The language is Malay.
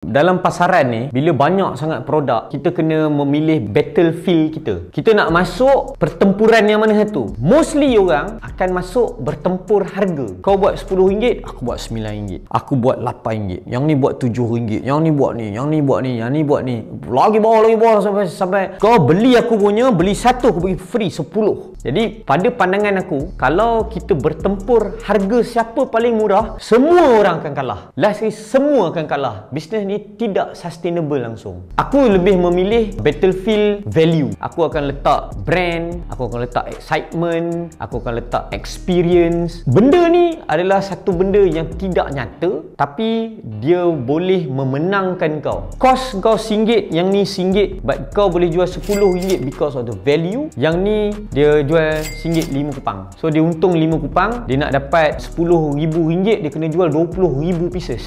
Dalam pasaran ni, bila banyak sangat produk, kita kena memilih battlefield kita. Kita nak masuk pertempuran yang mana satu. Mostly orang akan masuk bertempur harga. Kau buat RM10, aku buat RM9. Aku buat RM8. Yang ni buat RM7. Yang ni buat ni, yang ni buat ni, yang ni buat ni. Lagi bawah, lagi bawah sampai sampai. Kau beli aku punya, beli satu aku bagi free RM10. Jadi pada pandangan aku Kalau kita bertempur harga siapa paling murah Semua orang akan kalah Last is semua akan kalah Bisnes ni tidak sustainable langsung Aku lebih memilih battlefield value Aku akan letak brand Aku akan letak excitement Aku akan letak experience Benda ni adalah satu benda yang tidak nyata Tapi dia boleh memenangkan kau Kos kau RM1 Yang ni RM1 But kau boleh jual RM10 Because of the value Yang ni dia jual RM5 kupang so dia untung RM5 kupang dia nak dapat RM10,000 dia kena jual RM20,000 pieces